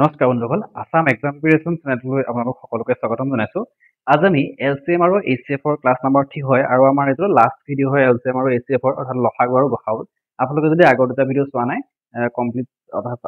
নমস্কাৰ বন্ধুসকল Assam exam preparation চেনেললৈ আপোনালোক সকলোকে স্বাগতম জনাইছো আজি আমি এল চি এম আৰু এইচ চি এফৰ ক্লাছ নাম্বাৰ থ্ৰী হয় আৰু আমাৰ এইটো লাষ্ট ভিডিঅ' হয় এল চি এম আৰু এইচ চি এফৰ অৰ্থাৎ লফাগু আৰু গোসাউল আপোনালোকে যদি আগৰ দুটা ভিডিঅ' চোৱা নাই কমপ্লিট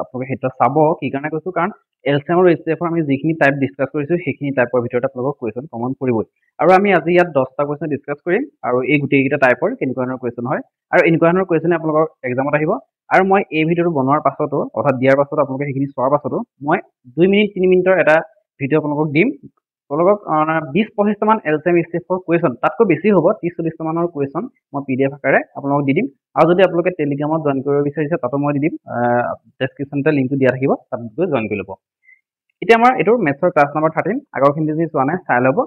আপোনালোকে সেইটো চাব কি কাৰণে কৈছোঁ কাৰণ এল চেম আৰু এইচ চি এফ আমি যিখিনি টাইপ ডিছকাছ কৰিছোঁ সেইখিনি টাইপৰ ভিতৰত আপোনালোকক কুৱেশ্যন কমন পৰিবই আৰু আমি আজি ইয়াত দহটা কুৱেশ্যন ডিছকাছ কৰিম আৰু এই গোটেইকেইটা টাইপৰ কেনেকুৱা ধৰণৰ কুৱেশ্যন হয় আৰু এনেকুৱা ধৰণৰ কুৱেশ্যনে আপোনালোকৰ এক্সামত আহিব আৰু মই এই ভিডিঅ'টো বনোৱাৰ পাছতো অৰ্থাৎ দিয়াৰ পাছতো আপোনালোকে সেইখিনি চোৱাৰ পাছতো মই দুই মিনিট তিনি মিনিটৰ এটা ভিডিঅ' আপোনালোকক দিম তোমালোকক বিশ পঁচিছটামান এল চি এম ষ্টেপৰ কুৱেশ্যন তাতকৈ বেছি হ'ব ত্ৰিছ চল্লিছটামানৰ কুৱেশ্যন মই পি ডি এফ আকাৰে আপোনালোকক দি দিম আৰু যদি আপোনালোকে টেলিগ্ৰামত জইন কৰিব বিচাৰিছে তাতো মই দি দিম ডেছক্ৰিপশ্যনতে লিংকটো দিয়া থাকিব তাত গৈ জইন কৰি ল'ব এতিয়া আমাৰ এইটো মেথছৰ ক্লাছ নাম্বাৰ থাৰ্টিন আগৰখিনি যদি চোৱা নাই চাই ল'ব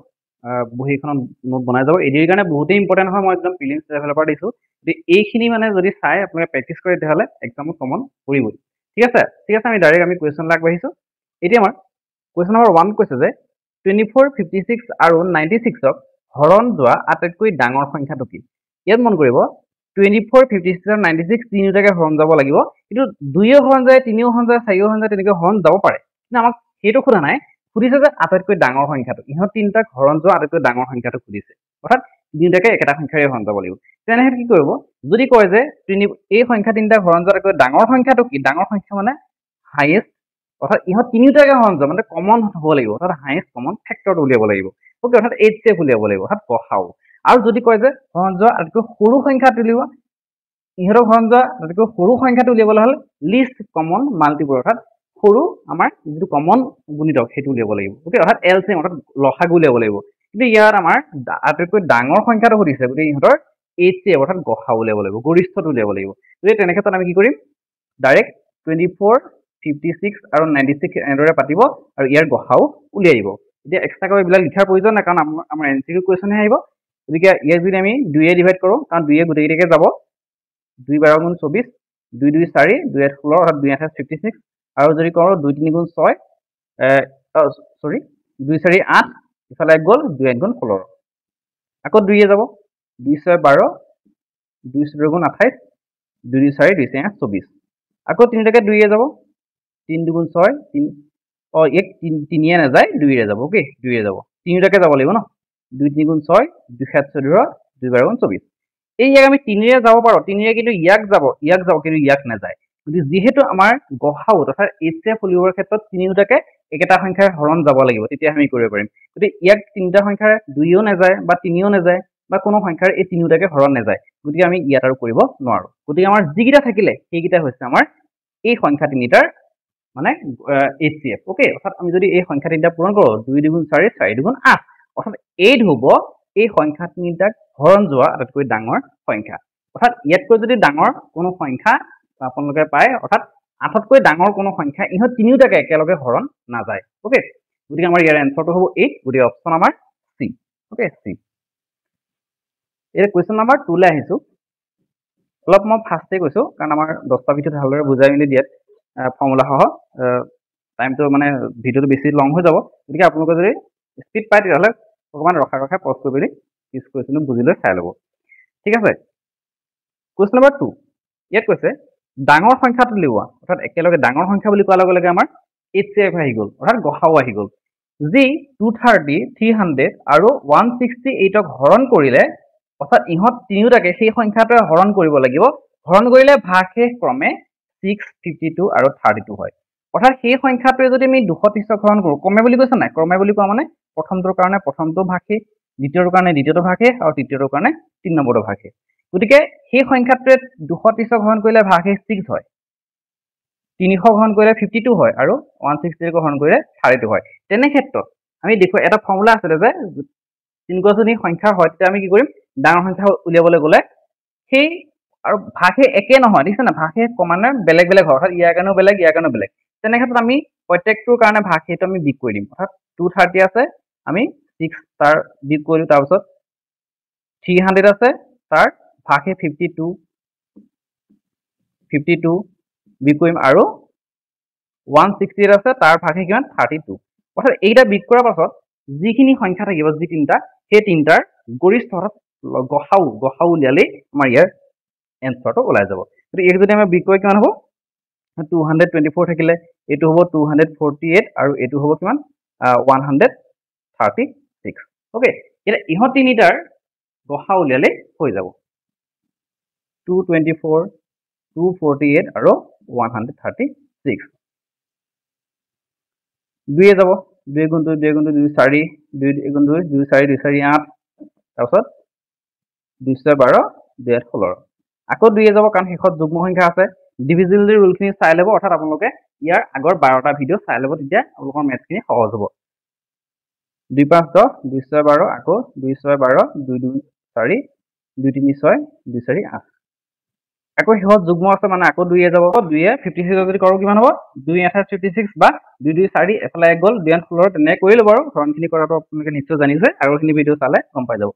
বহীখনত নোট বনাই যাব এদিৰ কাৰণে বহুতেই ইম্পৰ্টেণ্ট হয় মই একদম ফিলিংছ লেভেলৰ পৰা দিছোঁ গতিকে এইখিনি মানে যদি চাই আপোনালোকে প্ৰেক্টিছ কৰে তেতিয়াহ'লে একজামত কমন কৰিবই ঠিক আছে ঠিক আছে আমি ডাইৰেক্ট আমি কুৱেশ্যনলৈ আগবাঢ়িছোঁ এতিয়া আমাৰ কুৱেশ্যন নম্বৰ ওৱান কৈছে যে টুৱেণ্টি ফ'ৰ ফিফটি ছিক্স আৰু নাইণ্টি ছিক্সক হৰণ যোৱা আটাইতকৈ ডাঙৰ সংখ্যাটো কি ইয়াত মন কৰিব টুৱেণ্টি ফ'ৰ ফিফটি ছিক্স আৰু নাইণ্টি ছিক্স তিনিওটাকে হৰণ যাব লাগিব কিন্তু দুয়ো হৰণ যায় তিনিও হৰণ যায় চাৰিও হৰণ যায় তেনেকৈ হৰণ যাব পাৰে কিন্তু আমাক সেইটো সোধা নাই সুধিছে যে আটাইতকৈ ডাঙৰ সংখ্যাটো ইহঁত তিনিটাক হৰণ যোৱা আটাইতকৈ ডাঙৰ সংখ্যাটো সুধিছে অৰ্থাৎ তিনিওটাকে একেটা সংখ্যাৰে হৰণ যাব লাগিব তেনেহ'লে কি কৰিব যদি কয় যে টুৱেণ্টি এই সংখ্যা তিনিটাক হৰণ যোৱা আটাইতকৈ ডাঙৰ সংখ্যাটো কি ডাঙৰ সংখ্যা মানে হায়েষ্ট অৰ্থাৎ ইহঁত তিনিওটাকে সৰঞ্জাম মানে কমন হ'ব লাগিব অৰ্থাৎ হায়েষ্ট কমন ফেক্টৰটো উলিয়াব লাগিব অ'কে অৰ্থাৎ এইচ চি উলিয়াব লাগিব অৰ্থাৎ গসাও আৰু যদি কয় যে সৰঞ্জোৱা আটাইতকৈ সৰু সংখ্যা উলিওৱা ইহঁতক সৰঞ্জোৱা আটাইতকৈ সৰু সংখ্যাটো উলিয়াবলৈ হ'লে লিষ্ট কমন মাল্টিপল অৰ্থাৎ সৰু আমাৰ যিটো কমন গুণিতক সেইটো উলিয়াব লাগিব অ'কে অৰ্থাৎ এল চেম অৰ্থাৎ লসাগু উলিয়াব লাগিব কিন্তু ইয়াত আমাৰ আটাইতকৈ ডাঙৰ সংখ্যাটো সুধিছে গতিকে ইহঁতৰ এইচ চি এফ অৰ্থাৎ গসাও উলিয়াব লাগিব গৰিষ্ঠটো উলিয়াব লাগিব গতিকে তেনেক্ষেত্ৰত আমি কি কৰিম ডাইৰেক্ট টুৱেণ্টি ফ'ৰ 56 আৰু 96 এনেদৰে পাতিব আৰু ইয়াৰ গহাও উলিয়াইব এতিয়া এক্সট্ৰাকৈ এইবিলাক লিখাৰ প্ৰয়োজন নাই কাৰণ আমাৰ এন চি কিউ কুৱেশ্যনহে আহিব গতিকে ইয়াক যদি আমি দুয়ে ডিভাইড কৰোঁ কাৰণ দুয়ে গোটেইকেইটাকে যাব দুই বাৰ গুণ চৌবিছ দুই দুই চাৰি দুই আঠ ষোল্ল অৰ্থাৎ দুই আঠাইছ ফিফটি ছিক্স আৰু যদি কৰোঁ দুই তিনি গুণ ছয় চৰি দুই চাৰি আঠ ইফালে এক গ'ল দুই আঠ গুণ ষোল্ল আকৌ দুয়ে যাব দুই ছয় বাৰ দুই চৈধ্য গুণ আঠাইছ দুই দুই চাৰি দুই চাৰি আঠ চৌবিছ আকৌ তিনিটাকৈ দুয়ে যাব তিনি দুগুণ ছয় তিনি অঁ এক তিনিয়ে নাযায় দুইৰে যাব অ'কে দুইৰে যাব তিনিওটাকে যাব লাগিব ন দুই তিনি গুণ ছয় দুসাত চৈধ্য দুইবাৰ গুণ চৌবিছ এই ইয়াক আমি তিনিৰে যাব পাৰোঁ তিনিৰে কিন্তু ইয়াক যাব ইয়াক যাব কিন্তু ইয়াক নাযায় গতিকে যিহেতু আমাৰ গ সাউ অৰ্থাৎ এইচ চি এফ উলিওৱাৰ ক্ষেত্ৰত তিনিওটাকে একেটা সংখ্যাৰ হৰণ যাব লাগিব তেতিয়া আমি কৰিব পাৰিম গতিকে ইয়াক তিনিটা সংখ্যাৰে দুইও নাযায় বা তিনিও নাযায় বা কোনো সংখ্যাৰ এই তিনিওটাকে হৰণ নাযায় গতিকে আমি ইয়াত আৰু কৰিব নোৱাৰোঁ গতিকে আমাৰ যিকেইটা থাকিলে সেইকেইটা হৈছে আমাৰ এই সংখ্যা তিনিটাৰ মানে এইচ চি এফ অ'কে অৰ্থাৎ আমি যদি এই সংখ্যা তিনিটা পূৰণ কৰোঁ দুই দুগুণ চাৰি চাৰি দুগুণ আঠ অৰ্থাৎ এইট হ'ব এই সংখ্যা তিনিটাক হৰণ যোৱা আটাইতকৈ ডাঙৰ সংখ্যা অৰ্থাৎ ইয়াতকৈ যদি ডাঙৰ কোনো সংখ্যা আপোনালোকে পায় অৰ্থাৎ আঠতকৈ ডাঙৰ কোনো সংখ্যা ইহঁত তিনিওটাকে একেলগে হৰণ নাযায় অ'কে গতিকে আমাৰ ইয়াৰ এনচাৰটো হ'ব এইট গতিকে অপশ্যন আমাৰ চি অ'কে চি এতিয়া কুৱেশ্যন নাম্বাৰ টুলৈ আহিছোঁ অলপ মই ফাৰ্ষ্টেই কৈছোঁ কাৰণ আমাৰ দহটা ভিতৰত ভালদৰে বুজাই মেলি দিয়াত ফৰ্মুলাসহ টাইমটো মানে ভিডিঅ'টো বেছি লং হৈ যাব গতিকে আপোনালোকে যদি স্পীড পায় তেতিয়াহ'লে অকণমান ৰখাই ৰখাই পজ কৰি পিনি পিছ কুৱেশ্যনটো বুজি লৈ চাই ল'ব ঠিক আছে কুৱেশ্যন নম্বৰ টু ইয়াত কৈছে ডাঙৰ সংখ্যাটো উলিওৱা অৰ্থাৎ একেলগে ডাঙৰ সংখ্যা বুলি কোৱাৰ লগে লগে আমাৰ এইচ চি এফ আহি গ'ল অৰ্থাৎ গহাও আহি গ'ল যি টু থাৰ্টি থ্ৰী হাণ্ড্ৰেড আৰু ওৱান ছিক্সটি এইটক হৰণ কৰিলে অৰ্থাৎ ইহঁত তিনিওটাকে সেই সংখ্যাটোৱে হৰণ কৰিব লাগিব হৰণ কৰিলে ভাগ শেষ ক্ৰমে ছিক্স ফিফটি টু আৰু থাৰ্টি টু হয় অৰ্থাৎ সেই সংখ্যাটোৱে যদি আমি দুশ ত্ৰিছ গ্ৰহণ কৰোঁ ক্ৰমে বুলি কৈছে নাই ক্ৰমে বুলি কোৱা মানে প্ৰথমটোৰ কাৰণে প্ৰথমটো ভাষী দ্বিতীয়টোৰ কাৰণে দ্বিতীয়টো ভাষী আৰু তৃতীয়টোৰ কাৰণে তিনি নম্বৰটো ভাষী গতিকে সেই সংখ্যাটোৱে দুশ ত্ৰিছ গ্ৰহণ কৰিলে ভাষী ছিক্স হয় তিনিশ গ্ৰহণ কৰিলে ফিফটি টু হয় আৰু ওৱান ছিক্সটি গ্ৰহণ কৰিলে থাৰ্টি টু হয় তেনে ক্ষেত্ৰত আমি দেখুৱাই এটা ফৰ্মুলা আছিলে যে তিনিগজনী সংখ্যা হয় তেতিয়া আমি কি কৰিম ডাঙৰ সংখ্যা উলিয়াবলৈ গ'লে সেই আৰু ভাষে একে নহয় ঠিক দেখিছে নাই ভাষে ক্ৰমান্বয়ে বেলেগ বেলেগ হয় অৰ্থাৎ ইয়াৰ কাৰণেও বেলেগ ইয়াৰ কাৰণেও বেলেগ তেনে ক্ষেত্ৰত আমি প্ৰত্যেকটোৰ কাৰণে ভাগ সেইটো আমি বিক কৰি দিম অৰ্থাৎ টু থাৰ্টি আছে আমি ছিক্স তাৰ বিক কৰি কৰিলোঁ তাৰপিছত থ্ৰী হাণ্ড্ৰেড আছে তাৰ ভাষে ফিফটি টু ফিফটি টু বিক কৰিম আৰু ওৱান ছিক্সটি এইট আছে তাৰ ভাষে কিমান থাৰ্টি টু অৰ্থাৎ এইকেইটা বিক কৰাৰ পাছত যিখিনি সংখ্যা থাকিব যি তিনিটা সেই তিনিটাৰ গৰিষ্ঠ অৰ্থাৎ গসাও গসাও উলিয়ালেই আমাৰ ইয়াৰ এনচাৰটো ওলাই যাব গতিকে এইটো যদি আমি বি কৰোঁ কিমান হ'ব টু হাণ্ড্ৰেড টুৱেণ্টি ফ'ৰ থাকিলে এইটো হ'ব টু হাণ্ড্ৰেড ফৰ্টি এইট আৰু এইটো হ'ব কিমান one hundred thirty six okay এতিয়া ইহঁত তিনিটাৰ গ সা উলিয়ালে হৈ যাব two twenty four two forty eight আৰু ওৱান হাণ্ড্ৰেড থাৰ্টি ছিক্স দুয়ে যাব দুই গুণ দুই দুই গুণ দুই দুই চাৰি দুই দুই গুণ দুই দুই চাৰি দুই চাৰি আঠ তাৰপাছত দুই ছয় বাৰ দুই আঠ ষোল্ল আকৌ দুই যাব কাৰণ শেষত যুগ্ম সংখ্যা আছে ডিভিজিবিলিটি ৰুলখিনি চাই ল'ব অৰ্থাৎ আপোনালোকে ইয়াৰ আগৰ বাৰটা ভিডিঅ' চাই ল'ব তেতিয়া আপোনালোকৰ মেথখিনি সহজ হ'ব দুই পাঁচ দহ দুই ছয় বাৰ আকৌ দুই ছয় বাৰ দুই দুই চাৰি দুই তিনি ছয় দুই চাৰি আঠ আকৌ শেষত যুগ্ম আছে মানে আকৌ দুই যাব দুই ফিফটি ছিক্স যদি কৰোঁ কিমান হ'ব দুই এণ্ড ফিফটি ছিক্স বা দুই দুই চাৰি এফালে এক গ'ল দুই আঠ ষোল্ল তেনেকৈ কৰি ল'ব আৰু ধৰণখিনি কৰাটো আপোনালোকে নিশ্চয় জানিছে আৰু সেইখিনি ভিডিঅ' চালে গম পাই যাব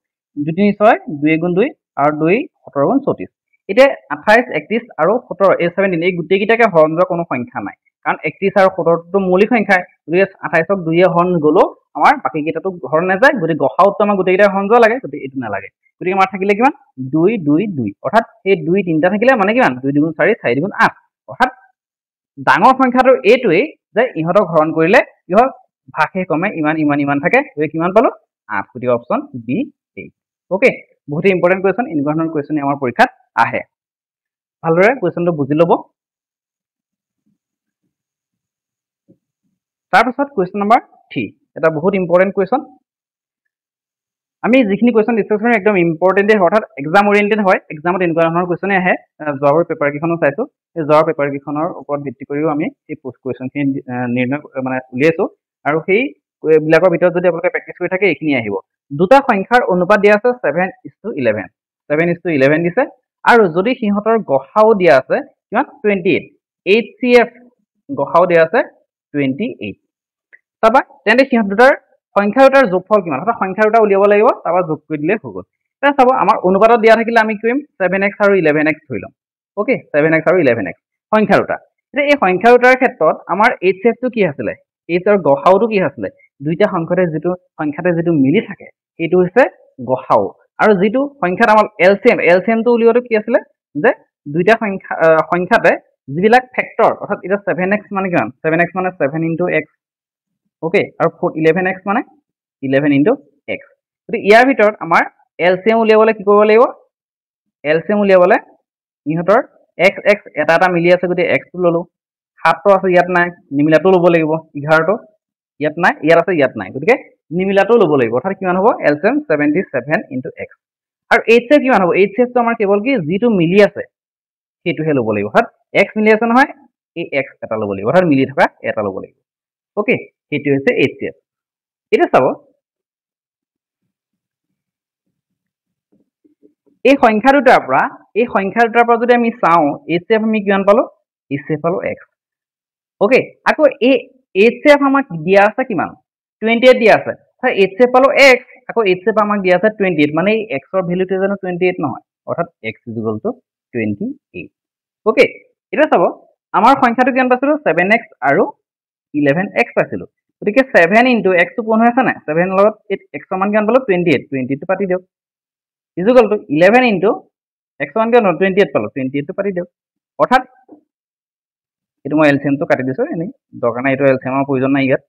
দুই তিনি ছয় দুই এগুণ দুই আৰু দুই সোতৰ গুণ চৌত্ৰিছ এতিয়া আঠাইছ একত্ৰিছ আৰু সোতৰ এই ছেভেণ্টিন এই গোটেইকেইটাকে হৰণ যোৱা কোনো সংখ্যা নাই কাৰণ একত্ৰিছ আৰু সোতৰটো মৌলিক সংখ্যাই গতিকে আঠাইছক দুয়ে হৰণ গ'লেও আমাৰ বাকীকেইটাতো হৰণ নাযায় গতিকে গসাউত আমাৰ গোটেইকেইটাই হৰণ যোৱা লাগে গতিকে এইটো নালাগে গতিকে আমাৰ থাকিলে কিমান দুই দুই দুই অৰ্থাৎ সেই দুই তিনিটা থাকিলে মানে কিমান দুই দুগুণ চাৰি চাৰি দুগুণ আঠ অৰ্থাৎ ডাঙৰ সংখ্যাটো এইটোৱেই যে ইহঁতক হৰণ কৰিলে কি ভাষে কমে ইমান ইমান ইমান থাকে গতিকে কিমান পালো আঠ গতিকে অপশ্যন বি এ অ'কে বহুতেই ইম্পৰ্টেণ্ট কুৱেশ্যন এনেকুৱা ধৰণৰ কুৱেশ্যন আমাৰ পৰীক্ষাত আহে ভালদৰে কুৱেশ্যনটো বুজি ল'ব তাৰপিছত কুৱেশ্যন নম্বৰ থ্ৰী এটা বহুত ইম্পৰ্টেণ্ট কুৱেশ্যন আমি যিখিনি কুৱেশ্যন ডিছকাছ কৰিম একদম ইম্পৰ্টেণ্টেই হয় অৰ্থাৎ এক্সাম অৰিয়েণ্টেড হয় এক্সামত এনেকুৱা ধৰণৰ কুৱেশ্যনেই আহে যোৱাবোৰ পেপাৰকেইখনো চাইছোঁ সেই যোৱাৰ পেপাৰকেইখনৰ ওপৰত ভিত্তি কৰিও আমি সেই পোষ্ট কুৱেশ্যনখিনি নিৰ্ণয় মানে উলিয়াইছোঁ আৰু সেই বিলাকৰ ভিতৰত যদি আপোনালোকে প্ৰেক্টিছ কৰি থাকে এইখিনি আহিব দুটা সংখ্যাৰ অনুপাত দিয়া আছে seven is to eleven seven is to eleven দিছে আৰু যদি সিহঁতৰ গঢ়াও দিয়া আছে কিমান twenty eight H C F গঢ়াও দিয়া আছে টুৱেণ্টি এইট তাৰপৰা তেন্তে সিহঁত দুটাৰ সংখ্যা দুটাৰ যোগফল কিমান অৰ্থাৎ সংখ্যা দুটা উলিয়াব লাগিব তাৰপৰা যোগ কৰি দিলে হৈ গ'ল এতিয়া চাব আমাৰ অনুবাদত দিয়া থাকিলে আমি কৰিম ছেভেন এক্স আৰু ইলেভেন এক্স ধৰি ল'ম অ'কে ছেভেন এক্স আৰু ইলেভেন এক্স সংখ্যা দুটা এতিয়া এই সংখ্যা দুটাৰ ক্ষেত্ৰত আমাৰ এইচ চি এফটো কি আছিলে এইচৰ গঢ়াওটো কি আছিলে দুইটা সংখ্যাতে যিটো সংখ্যাতে যিটো মিলি থাকে সেইটো হৈছে গঢ়াও আৰু যিটো সংখ্যাত আমাৰ L L C M C এমটো উলিওৱাটো কি আছিলে যে দুইটা সংখ্যা সংখ্যাতে যিবিলাক ফেক্টৰ অৰ্থাৎ এতিয়া ছেভেন এক্স মানে কিমান ছেভেন এক্স মানে ছেভেন ইন্টু এক্স অ'কে আৰু ফ'ৰ ইলেভেন এক্স মানে ইলেভেন ইন্টু এক্স গতিকে ইয়াৰ ভিতৰত আমাৰ এল চি এম উলিয়াবলৈ কি কৰিব লাগিব এল চি এম উলিয়াবলৈ ইহঁতৰ এক্স এক্স এটা এটা মিলি আছে গতিকে এক্সটো ল'লোঁ সাতটো আছে ইয়াত নাই নিমিলাটো ল'ব লাগিব এঘাৰটো ইয়াত নাই ইয়াত আছে ইয়াত নাই গতিকে নিমিলাটো ল'ব লাগিব অৰ্থাৎ কিমান হ'ব L C M seventy seven into x আৰু এইচ এফ কিমান হ'ব এইচ এফটো আমাৰ কেৱল কি যিটো মিলি আছে সেইটোহে ল'ব লাগিব অৰ্থাৎ এক্স মিলি আছে নহয় এই এক্স এটা ল'ব লাগিব অৰ্থাৎ মিলি থকা এটা ল'ব লাগিব অ'কে সেইটো হৈছে এইচ চি এফ এইটো চাব এই সংখ্যা দুটাৰ পৰা এই সংখ্যা দুটাৰ পৰা যদি আমি চাওঁ এইচ চি এফ আমি কিমান পালোঁ এইচ এফ পালোঁ এক্স অ'কে আকৌ এই এইচ চি এফ আমাক দিয়া আছে কিমান টুৱেণ্টি এইট দিয়া আছে ছাৰ এইচ এফ পালোঁ এক্স আকৌ এইচ এফ আমাক দিয়া আছে টুৱেণ্টি এইট মানে এই এক্সৰ ভেলুটো জানো টুৱেণ্টি এইট নহয় অৰ্থাৎ এক্স ইজুৱেলটো টুৱেণ্টি এইট অ'কে এতিয়া চাব আমাৰ সংখ্যাটো কিমান পাইছিলোঁ ছেভেন এক্স আৰু ইলেভেন এক্স পাইছিলোঁ গতিকে ছেভেন ইনটু এক্সটো পোন হৈ আছে নাই ছেভেনৰ লগত এক্সৰ মান কিমান পালোঁ টুৱেণ্টি এইট টুৱেণ্টি এইটটো পাতি দিয়ক ইজুগলটো ইলেভেন ইনটু এক্সৰ মান কিমান টুৱেণ্টি এইট পালোঁ টুৱেণ্টি এইটটো পাতি দিয়ক অৰ্থাৎ এইটো মই এলচিয়ামটো কাটি দিছোঁ এনেই দৰকাৰ নাই এইটো এলচিয়ামৰ প্ৰয়োজন নাই ইয়াত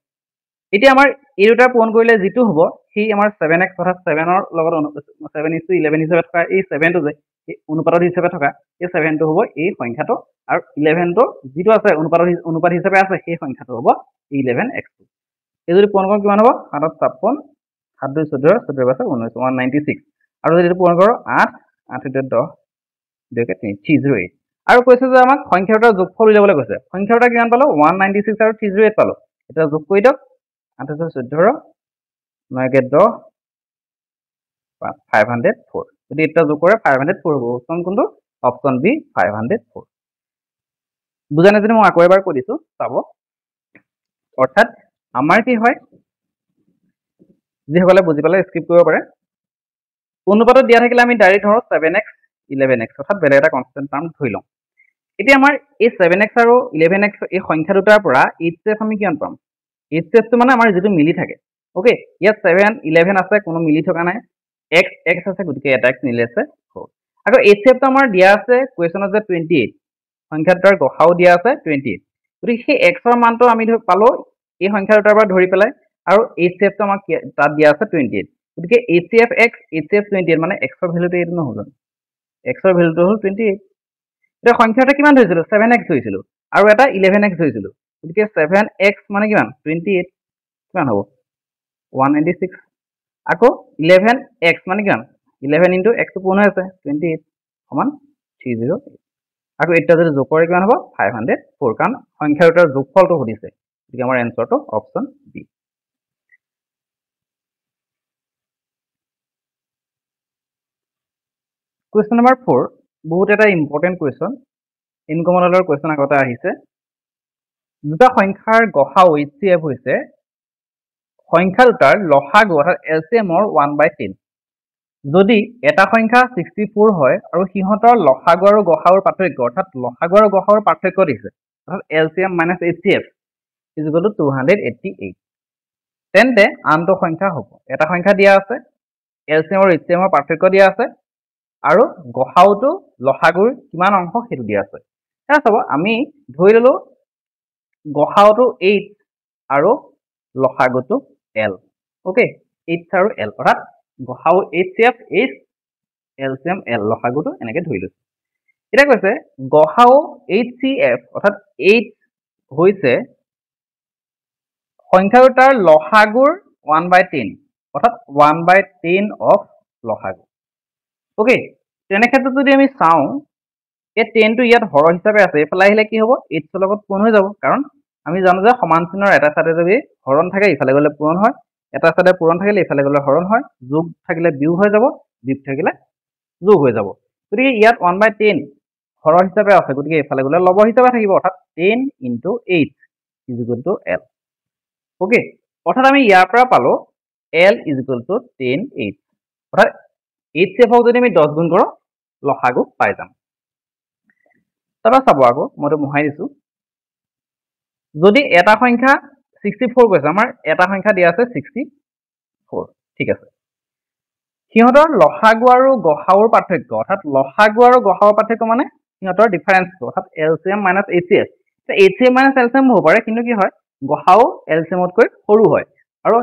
এতিয়া আমাৰ এই দুটা পূৰণ কৰিলে যিটো হ'ব সি আমাৰ ছেভেন এক্স অৰ্থাৎ ছেভেনৰ লগত ছেভেন ইঞ্চ টু ইলেভেন হিচাপে থকা এই ছেভেনটো যে অনুপাতত হিচাপে থকা এই ছেভেনটো হ'ব এই সংখ্যাটো আৰু ইলেভেনটো যিটো আছে অনুপাতত অনুপাত হিচাপে আছে সেই সংখ্যাটো হ'ব ইলেভেন এক্স টু এই যদি পূৰণ কৰোঁ কিমান হ'ব সাতত ছাপন্ন সাত দুই চৈধ্য চৈধ্য পাঁচ ঊনৈছ ওৱান নাইণ্টি ছিক্স আৰু যদি পূৰণ কৰোঁ আঠ আঠ দহ দুই তিনি থ্ৰী জিৰ' এইট আৰু কৈছে যে আমাক সংখ্যা দুটাৰ যোগফল উলিয়াবলৈ কৈছে সংখ্যা দুটা কিমান পালোঁ ওৱান নাইণ্টি ছিক্স আৰু থ্ৰী জিৰ' এইট পালোঁ এতিয়া যোগ কৰি দিয়ক আঠ হাজাৰ চৈধ্য নয়কে দহ ফাইভ হাণ্ড্ৰেড ফ'ৰ যদি এটা যোগ কৰে ফাইভ হাণ্ড্ৰেড ফ'ৰ হ'ব অপশ্যন কোনটো option B five hundred four বুজা নাজানি মই আকৌ এবাৰ কৈ দিছো চাব অৰ্থাৎ আমাৰ কি হয় যিসকলে বুজি পালে স্কিপ কৰিব পাৰে অনুপাতত দিয়া থাকিলে আমি ডাইৰেক্ট ধৰোঁ ছেভেন এক্স ইলেভেন এক্স অৰ্থাৎ বেলেগ এটা কনষ্টেণ্ট পাম ধৰি লওঁ এতিয়া আমাৰ এই ছেভেন এক্স আৰু ইলেভেন এক্স এই সংখ্যা দুটাৰ পৰা এইচ এফ আমি কিমান পাম এইট চি মানে আমাৰ যিটো মিলি থাকে অ'কে ইয়াত ছেভেন ইলেভেন আছে কোনো মিলি থকা নাই এক্স এক্স আছে গতিকে এটা এক্স মিলি আছে আকৌ এইট চি আমাৰ দিয়া আছে কুৱেশ্যনত যে টুৱেণ্টি এইট সংখ্যা দুটাৰ গঢ়াও দিয়া আছে টুৱেণ্টি এইট গতিকে সেই এক্সৰ মানটো আমি ধৰক পালোঁ এই সংখ্যা দুটাৰ পৰা ধৰি পেলাই আৰু এইট চি আমাক তাত দিয়া আছে টুৱেণ্টি এইট গতিকে H C F X H C F twenty eight মানে এক্সৰ ভেলুটো এইটো নহ'ল জানো এক্সৰ ভেলুটো হ'ল টুৱেণ্টি এইট এতিয়া সংখ্যা এটা কিমান ধৰিছিলোঁ ছেভেন এক্স ধৰিছিলোঁ আৰু এটা ইলেভেন এক্স ধৰিছিলোঁ গতিকে ছেভেন এক্স মানে কিমান টুৱেণ্টি এইট কিমান হ'ব ওৱান নাইণ্টি ছিক্স আকৌ ইলেভেন এক্স মানে কিমান ইলেভেন ইণ্টু এক্সটো কোন হৈ আছে টুৱেণ্টি এইট সমান থ্ৰী জিৰ' আকৌ এতিয়া যদি জোখৰে কিমান হ'ব ফাইভ হাণ্ড্ৰেড ফ'ৰ কাৰণ সংখ্যাৰ এটাৰ জোখফলটো সুধিছে গতিকে আমাৰ এনচাৰটো option B question number four বহুত এটা ইম্পৰ্টেণ্ট কুৱেশ্যন ইনকমন অলৰ কুৱেশ্যন আগতে আহিছে দুটা সংখ্যাৰ গ সা উ এইচ চি এফ হৈছে সংখ্যা দুটাৰ ল সা অৰ্থাৎ এল চি এমৰ ওৱান বাই টেন যদি এটা সংখ্যা ছিক্সটি ফ'ৰ হয় আৰু সিহঁতৰ ল সা আৰু গ সাউৰ পাৰ্থক্য অৰ্থাৎ ল সা আৰু গ সাউৰ পাৰ্থক্য দিছে অৰ্থাৎ L C M minus H C F is equal to two hundred eighty eight তেন্তে আনটো সংখ্যা হ'ব এটা সংখ্যা দিয়া আছে এল চি এম আৰু এইচ চি এমৰ পাৰ্থক্য দিয়া আছে আৰু গ সাউটো ল গুৰ কিমান অংশ সেইটো দিয়া আছে চাব আমি ধৰি ললোঁ গসাওটো এইট আৰু লসাগুটো এল অ'কে এইট আৰু এল অৰ্থাৎ গসাও H C F H L C M L লসাগুটো এনেকৈ ধৰি লৈছোঁ এতিয়া কৈছে গসাও এইচ চি এফ অৰ্থাৎ এইট হৈছে সংখ্যা দুটাৰ লসাগুৰ ওৱান বাই টেন অৰ্থাৎ ওৱান বাই টেন অফ লসাগু অ'কে তেনে যদি আমি চাওঁ এই টেনটো ইয়াত হৰ হিচাপে আছে এইফালে আহিলে কি হ'ব এইটছৰ লগত পূৰণ হৈ যাব কাৰণ আমি জানো যে সমান চিনৰ এটা চাইডে যদি হৰণ থাকে ইফালে গ'লে পূৰণ হয় এটা চাইডে পূৰণ থাকিলে ইফালে গ'লে হৰণ হয় যোগ থাকিলে বিয়োগ হৈ যাব বিগ থাকিলে যোগ হৈ যাব গতিকে ইয়াত ওৱান বাই টেন হৰ হিচাপে আছে গতিকে এইফালে গ'লে লব হিচাপে থাকিব অৰ্থাৎ ten into eight is equal to L okay অৰ্থাৎ আমি ইয়াৰ পৰা পালোঁ L is equal to ten eight অৰ্থাৎ এইট চেফক যদি আমি দহ গুণ কৰোঁ লসাগু পাই যাম তাৰপৰা চাব আকৌ মইতো মোহাই দিছো যদি এটা সংখ্যা ছিক্সটি ফ'ৰ কৈছে আমাৰ এটা সংখ্যা দিয়া আছে ছিক্সটি ফ'ৰ ঠিক আছে সিহঁতৰ লহাগু আৰু গহাউৰ পাৰ্থক্য অৰ্থাৎ লহাগু আৰু গহাউৰ পাৰ্থক্য মানে সিহঁতৰ ডিফাৰেঞ্চ অৰ্থাৎ L C M minus A C S H C M minus L C M হ'ব পাৰে কিন্তু কি হয় গহাও এল চি এমতকৈ সৰু হয় আৰু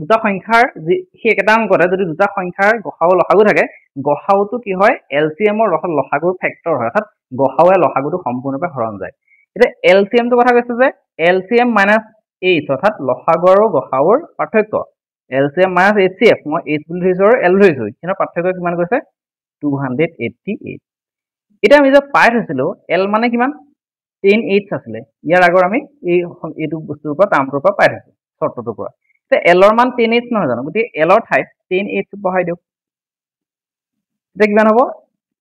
দুটা সংখ্যাৰ যি সেই একেটা অংকতে যদি দুটা সংখ্যাৰ গহাও লহাগু থাকে গহাওটো কি হয় এল চি এমৰ লহাগুৰ ফেক্টৰ হয় অৰ্থাৎ গ হাওৱে লসা গুটো সম্পূৰ্ণৰূপে হৰণ যায় এতিয়া এল চি এমটো কথা কৈছে যে L C M minus H অৰ্থাৎ লসাগু আৰু গহাউৰ পাৰ্থক্য L C M minus H C F মই এইচ বুলি ধৰিছোঁ আৰু এল ধৰিছোঁ সিহঁতৰ পাৰ্থক্য কিমান কৈছে টু হাণ্ড্ৰেড এইটি এইট এতিয়া আমি যে পাই থৈছিলোঁ এল মানে কিমান টেন এইটছ আছিলে ইয়াৰ আগৰ আমি এই এইটো বস্তুৰ পৰা টাৰ্মটোৰ পৰা পাই থৈছোঁ চৰ্তটোৰ পৰা এতিয়া এলৰ মান টেন এইটছ নহয় জানো গতিকে এলৰ ঠাইত টেন এইটছ বঢ়াই দিয়ক এতিয়া কিমান হ'ব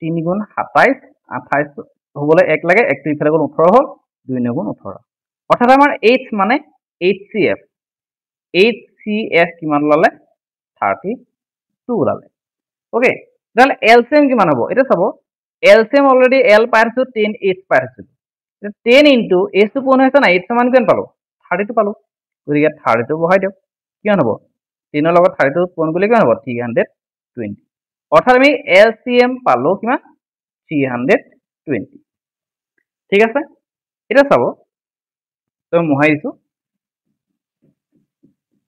তিনি গুণ সাতাইছ আঠাইছ হবলৈ এক লাগে এক একত্ৰিশ গুণ ওঠৰ হ'ল দুই নগুণ ওঠৰ অৰ্থাৎ আমাৰ এইচ মানে H C F eight C F কিমান ওলালে থাৰ্টি টু ওলালে অ'কে তেনেহ'লে এল চি এম কিমান হ'ব এতিয়া চাব L C M already L পাই আছোঁ টেন এইট পাই আছোঁ টেন ইণ্টু এইচটো পোন হৈছে নাই এইচ মান কিমান পালোঁ থাৰ্টিটো পালোঁ গতিকে থাৰ্টিটো বঢ়াই দিয়ক কিমান হ'ব টেনৰ লগত থাৰ্টিটো পোন কৰিলে কিমান হ'ব থ্ৰী হাণ্ড্ৰেড টুৱেণ্টি অৰ্থাৎ আমি এল চি এম পালো কিমান হাণ্ড্ৰেড টুৱেণ্টি ঠিক আছে এটা সাবো তো মহাই দিছো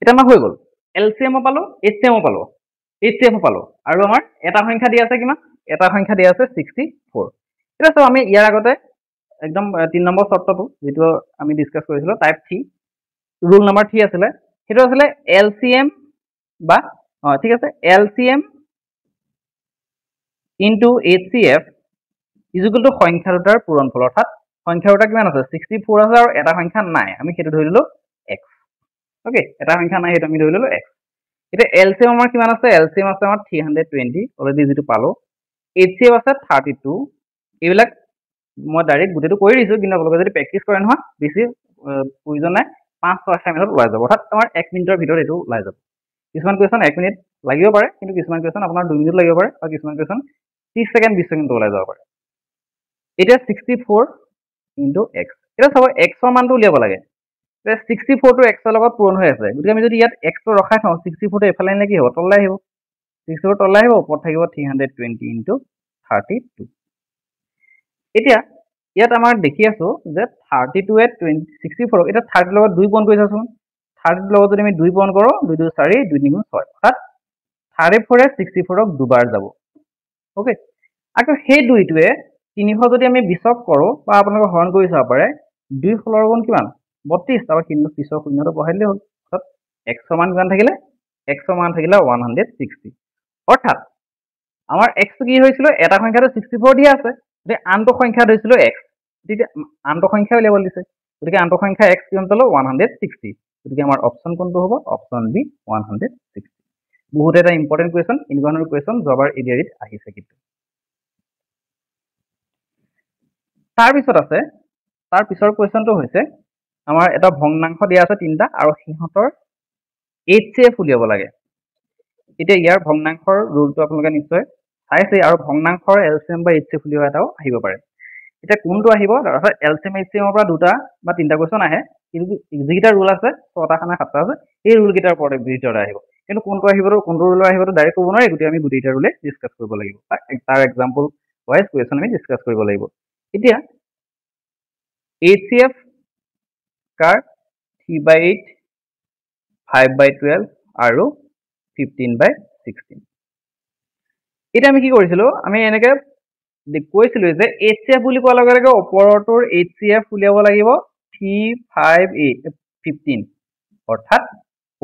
এটা মা হৈ গল এমো পালো এসএম পালো এমো পালো আৰু আমাৰ এটা সংখ্যা দিয়া আছে কিমান এটা সংখ্যা দিয়া আছে ছিক্সটি ফ'ৰ এতিয়া সাবো আমি ইয়াৰ আগতে একদম তিনি নম্বৰ চৰ্তটো যিটো আমি ডিসকাস কৰিছিলোঁ type three rule number three আছিলে সেইটো আছিলে এল চি এম বা ঠিক আছে L C M into H C F is equal to সংখ্যা দুটাৰ পূৰণফল অৰ্থাৎ সংখ্যা দুটা কিমান আছে ছিক্সটি ফ'ৰ আছে আৰু এটা সংখ্যা নাই আমি সেইটো ধৰি ললোঁ এক্স অ'কে এটা সংখ্যা নাই সেইটো আমি ধৰি ললোঁ এক্স এতিয়া এল চি এম আমাৰ কিমান আছে এল চি এম আছে আমাৰ থ্ৰী হাণ্ড্ৰেড টুৱেণ্টি অলৰেডি যিটো পালোঁ এইচ চি এফ আছে থাৰ্টি টু এইবিলাক মই ডাইৰেক্ট গোটেইটো কৰি দিছোঁ কিন্তু আপোনালোকে যদি প্ৰেক্টিছ কৰে নহয় বেছি প্ৰয়োজন নাই পাঁচ ছয় ছয় মিনিটত ওলাই যাব অৰ্থাৎ আমাৰ এক মিনিটৰ ভিতৰত এইটো ওলাই যাব কিছুমান কুৱেশ্যন এক মিনিট লাগিব পাৰে কিন্তু কিছুমান কুৱেশ্যন আপোনাৰ দুই মিনিট লাগিব পাৰে আৰু কিছুমান কুৱেশ্যন ত্ৰিছ ছেকেণ্ড বিছ ছেকেণ্ড ওলাই যাব পাৰে এতিয়া ছিক্সটি ফ'ৰ ইনটু এক্স এতিয়া চাব এক্সৰ মানটো উলিয়াব লাগে এতিয়া ছিক্সটি ফ'ৰটো এক্সৰ লগত পূৰণ হৈ আছে গতিকে আমি যদি ইয়াত এক্সটো ৰখাই থওঁ ছিক্সটি ফ'ৰটো এইফালে আনিলে কি হ'ব তললৈ আহিব ছিক্সটি ফ'ৰ তললৈ আহিব ওপৰত থাকিব three hundred twenty into thirty two এতিয়া ইয়াত আমাৰ দেখি আছোঁ যে থাৰ্টি টুৱে টুৱেণ্টি ছিক্সটি ফ'ৰক এতিয়া থাৰ্টিৰ লগত দুই পূৰণ কৰি চাওঁচোন থাৰ্টিৰ লগত যদি আমি দুই পূৰণ কৰোঁ দুই দুই চাৰি দুই তিনি ছয় অৰ্থাৎ থাৰ্টি ফ'ৰে ছিক্সটি ফ'ৰক দুবাৰ যাব অ'কে আৰু সেই দুইটোৱে তিনিশ যদি আমি বিশক কৰোঁ বা আপোনালোকে হৰণ কৰি চাব পাৰে দুই ফলৰ গুণ কিমান বত্ৰিছ আৰু কিন্তু পিছৰ শূন্যটো বঢ়াই দিলে হ'ল অৰ্থাৎ এক্সৰ মান কিমান থাকিলে এক্সৰ মান থাকিলে ওৱান হাণ্ড্ৰেড ছিক্সটি অৰ্থাৎ আমাৰ এক্সটো কি হৈছিলোঁ এটা সংখ্যাটো ছিক্সটি ফ'ৰ দিয়া আছে গতিকে আনটো সংখ্যা ধৰিছিলোঁ এক্স গতিকে আনটো সংখ্যা উলিয়াবলৈ দিছে গতিকে আনটো সংখ্যা এক্স কিমান পালোঁ ওৱান হাণ্ড্ৰেড ছিক্সটি গতিকে আমাৰ অপশ্যন কোনটো হ'ব option B one hundred sixty বহুত এটা ইম্পৰ্টেণ্ট কুৱেশ্যন এনেকুৱা ধৰণৰ কুৱেশ্যন যোৱাবাৰ ইডিয়াৰিত আহিছে কিন্তু তাৰপিছত আছে তাৰ পিছৰ কুৱেশ্যনটো হৈছে আমাৰ এটা ভগ্নাংশ দিয়া আছে তিনিটা আৰু সিহঁতৰ এইচ চি এফ উলিয়াব লাগে এতিয়া ইয়াৰ ভগ্নাংশৰ ৰোলটো আপোনালোকে নিশ্চয় চাইছেই আৰু ভগ্নাংশৰ এল চি এম বা এইচ চি এফ উলিওৱা এটাও আহিব পাৰে এতিয়া কোনটো আহিব দৰাচলতে L C M H C এমৰ পৰা দুটা বা তিনিটা কুৱেশ্যন আহে কিন্তু যিকেইটা ৰোল আছে ছটা খানা সাতটা আছে সেই ৰোলকেইটাৰ ওপৰতে ভিতৰতে আহিব কিন্তু কোনটো আহিব কোনটো ৰোলৰ আহিবতো ডাইৰেক্ট ক'ব নোৱাৰি গোটেই আমি গোটেইটা ৰুলে ডিছকাছ কৰিব লাগিব তাৰ এক্সাম্পল ৱাইজ কুৱেশ্যন আমি ডিছকাছ কৰিব লাগিব এতিয়া এইচ চি এফ কাৰ three by eight five by twelve আৰু ফিফটিন বাই ছিক্সটিন এতিয়া আমি কি কৰিছিলোঁ আমি এনেকৈ কৈছিলোঁ যে এইচ চি এফ বুলি কোৱাৰ লগে লগে ওপৰৰটোৰ এইচ চি এফ উলিয়াব লাগিব থ্ৰী ফাইভ এইট ফিফটিন অৰ্থাৎ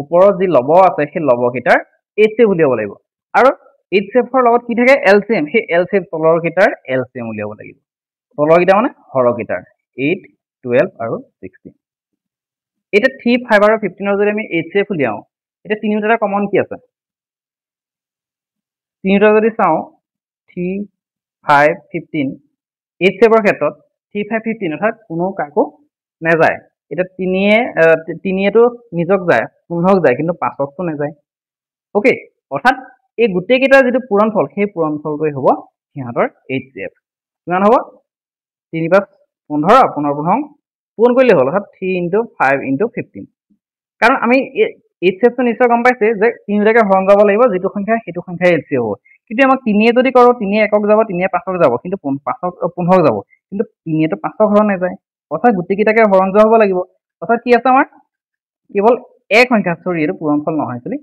ওপৰত যি লব আছে সেই লব কেইটাৰ এইচ এফ উলিয়াব লাগিব আৰু এইচ এফৰ লগত কি থাকে এল চি এম সেই এল চি তলৰ কেইটাৰ এল চি এম উলিয়াব লাগিব তলৰকেইটা মানে সৰহকেইটাৰ এইট টুৱেল্ভ আৰু ছিক্সটিন এতিয়া থ্ৰী ফাইভ আৰু ফিফটিনৰ যদি আমি এইচ এফ উলিয়াওঁ এতিয়া তিনিওটা কমন কি আছে তিনিওটা যদি চাওঁ থ্ৰী ফাইভ ফিফটিন এইচ এফৰ ক্ষেত্ৰত থ্ৰী ফাইভ ফিফটিন অৰ্থাৎ কোনো কাকো নাযায় এতিয়া তিনিয়ে তিনিয়েতো নিজক যায় পোন্ধৰক যায় কিন্তু পাঁচকটো নাযায় অ'কে অৰ্থাৎ এই গোটেইকেইটাৰ যিটো পূৰণ ফল সেই পূৰণ ফলটোৱে হ'ব সিহঁতৰ এইচ চি এফ কিমান হ'ব তিনি পাঁচ পোন্ধৰ পোন্ধৰ পোন্ধৰ পূৰণ কৰিলে হ'ল অৰ্থাৎ three into five into fifteen কাৰণ আমি এইচ চেফটো নিশ্চয় গম পাইছে যে তিনিওটাকে হৰণ যাব লাগিব যিটো সংখ্যা সেইটো সংখ্যাই এইচ চি হ'ব কিন্তু আমাক তিনিয়ে যদি কৰোঁ তিনিয়ে একক যাব তিনিয়ে পাঁচক যাব কিন্তু পাঁচক পোন্ধৰক যাব কিন্তু তিনিয়েতো পাঁচক হৰণ নাযায় অৰ্থাৎ গোটেইকেইটাকে হৰণ যোৱা হ'ব লাগিব অৰ্থাৎ কি আছে আমাৰ কেৱল এক সংখ্যা চৰি এইটো পূৰণফল নহয় চলি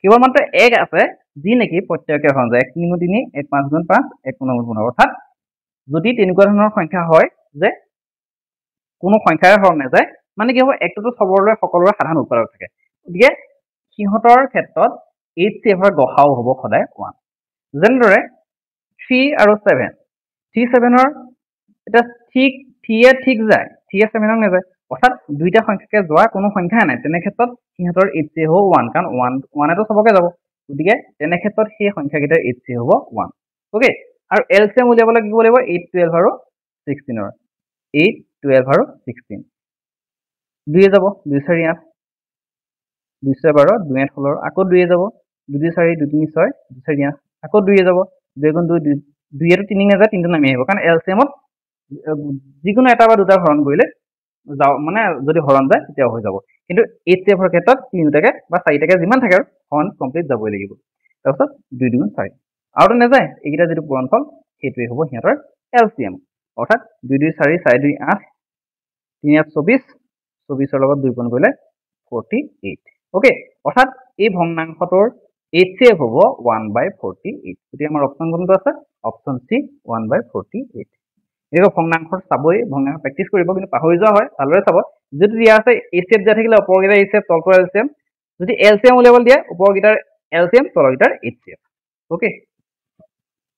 কেৱল মাত্ৰ এক আছে যি নেকি প্ৰত্যেকে হৰণ যায় এক নিগুণ তিনি এক পাঁচ গুণ পাঁচ এক পোন্ধৰ গুণ পোন্ধৰ অৰ্থাৎ যদি তেনেকুৱা ধৰণৰ সংখ্যা হয় যে কোনো সংখ্যাৰে হৰণ নাযায় মানে কি হ'ব একটোতো চবৰে সকলোৰে সাধাৰণ উৎপাদক থাকে গতিকে সিহঁতৰ ক্ষেত্ৰত এইট এফৰ গঢ়াও হ'ব সদায় ওৱান যেনেদৰে থ্ৰী আৰু ছেভেন থ্ৰী ছেভেনৰ এতিয়া ঠিক থিয়ে ঠিক যায় থিয়ে ছেভেনক নাযায় অৰ্থাৎ দুইটা সংখ্যাকে যোৱা কোনো সংখ্যাই নাই তেনেক্ষেত্ৰত সিহঁতৰ এইট চি হ'ব ওৱান কাৰণ ওৱান ওৱানেতো চবকে যাব গতিকে তেনেক্ষেত্ৰত সেই সংখ্যাকেইটাৰ এইট এইচ হ'ব ওৱান অ'কে আৰু এল চি এম উলিয়াবলৈ কি কৰিব লাগিব এইট টুৱেলভ আৰু ছিক্সটিনৰ এইট টুৱেলভ আৰু ছিক্সটিন দুয়ে যাব দুই চাৰি আঠ দুই ছয় বাৰ দুই আঠ ষোল্ল আকৌ দুয়ে যাব দুই দুই চাৰি দুই তিনি ছয় দুই চাৰি আঠ আকৌ দুয়ে যাব দুই এগুণ দুই দুই দুইয়েতো তিনি নাযায় তিনিটো নামি আহিব কাৰণ এল চি এমত যিকোনো এটা বা দুটা হৰণ কৰিলে যাওঁ মানে যদি হৰণ যায় তেতিয়া হৈ যাব কিন্তু এইট এফৰ ক্ষেত্ৰত তিনিওটাকে বা চাৰিটাকে যিমান থাকে আৰু হৰণ কমপ্লিট যাবই লাগিব তাৰপিছত দুই দুগুণ চাৰি আৰু এটা নাযায় এইকেইটা যিটো পূৰণ ফল সেইটোৱেই হ'ব সিহঁতৰ এল চি এম অৰ্থাৎ দুই দুই চাৰি চাৰি দুই আঠ তিনি আঠ চৌবিছ চৌবিছৰ লগত দুই পূৰণ কৰিলে ফৰ্টি এইট অ'কে অৰ্থাৎ এই ভগ্নাংশটোৰ এইট চি এফ হ'ব ওৱান বাই ফৰ্টি এইট গতিকে আমাৰ অপশ্যন কোনটো আছে option C one by forty eight এইটো ভগ্নাংশ চাবই ভগ্নাংশ প্ৰেক্টিছ কৰিব কিন্তু পাহৰি যোৱা হয় ভালদৰে চাব যদি দিয়া আছে এ চি এফ দিয়া থাকিলে ওপৰকেইটাৰ এই ষ্টেপ তলকৰ এল চি এম যদি এল চি এম উলিয়াবলৈ দিয়ে ওপৰকেইটাৰ এল চি এম তলকেইটাৰ H C M okay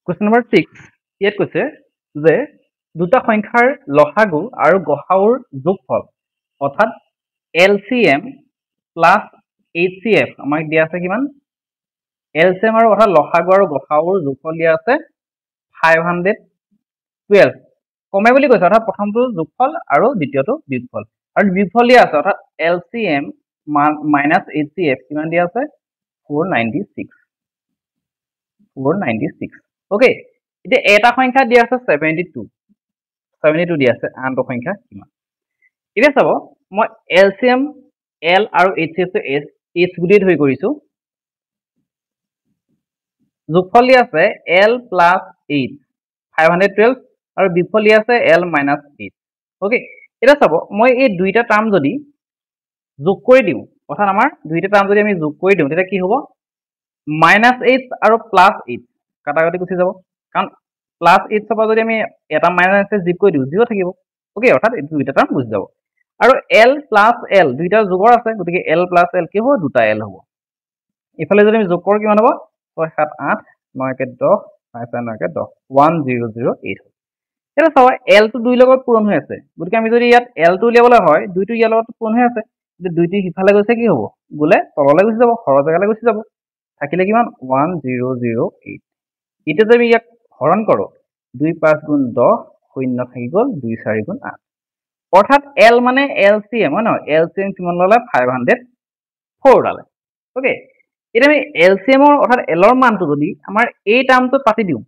question number six ইয়াত কৈছে যে দুটা সংখ্যাৰ লহাগু আৰু গহাউৰ যোগফল অৰ্থাৎ L C M plus H C F আমাক দিয়া আছে কিমান এল চি এম আৰু অৰ্থাৎ লহাগু আৰু গহাউৰ যোগফল দিয়া আছে ফাইভ হাণ্ড্ৰেড টুৱেল্ভ কমে বুলি কৈছে অৰ্থাৎ প্ৰথমটো যোগফল আৰু দ্বিতীয়টো বিগফল আৰু বিগফল দিয়া আছে অৰ্থাৎ L C M minus H C F কিমান দিয়া আছে four ninety six four ninety six okay এতিয়া এটা সংখ্যা দিয়া আছে ছেভেণ্টি টু ছেভেণ্টি টু দিয়া আছে আনটো সংখ্যা কিমান এতিয়া চাব মই এল চি এম এল আৰু এইচ চি এফটো এইচ এইচ বুলিয়ে ধৰি কৰিছোঁ যোগফল দিয়া আছে L plus eight five hundred twelve আৰু বিফলি আছে এল মাইনাছ এইট অ'কে এতিয়া চাব মই এই দুইটা টাৰ্ম যদি যোগ কৰি দিওঁ অৰ্থাৎ আমাৰ দুইটা টাৰ্ম যদি আমি যোগ কৰি দিওঁ তেতিয়া কি হ'ব মাইনাছ এইট আৰু প্লাছ এইট কাটাকাটি গুচি যাব কাৰণ প্লাছ এইট চাব যদি আমি এটা মাইনাছ এইট যোগ কৰি দিওঁ জিৰ' থাকিব অ'কে অৰ্থাৎ এই দুইটা টাৰ্ম গুচি যাব আৰু এল প্লাছ এল দুইটা যোগৰ আছে গতিকে এল প্লাছ এল কি হ'ব দুটা এল হ'ব ইফালে যদি আমি যোগ কৰোঁ কিমান হ'ব ছয় সাত আঠ নয়কে দহ চাৰে চাৰে নয়কে দহ ওৱান জিৰ' জিৰ' এইট হ'ব এতিয়া চাওক এল টো দুই লগত পূৰণ হৈ আছে গতিকে আমি যদি ইয়াত এল টো উলিয়াবলৈ হয় দুইটো ইয়াৰ লগত পূৰণ হৈ আছে দুইটো সিফালে গৈছে কি হ'ব বোলে তললৈ গুচি যাব সৰহ জেগালৈ গুচি যাব থাকিলে কিমান ওৱান জিৰ' জিৰ' এইট এতিয়া যদি আমি ইয়াক হৰণ কৰোঁ দুই পাঁচ গুণ দহ শূন্য থাকি গ'ল দুই চাৰি গুণ আঠ অৰ্থাৎ এল মানে এল চি এম হয় ন এল চি এম কিমান ল'লে ফাইভ হাণ্ড্ৰেড ফ'ৰ ওলালে অ'কে এতিয়া আমি এল চি এমৰ অৰ্থাৎ এলৰ মানটো যদি আমাৰ এই টাৰ্মটোত পাতি দিওঁ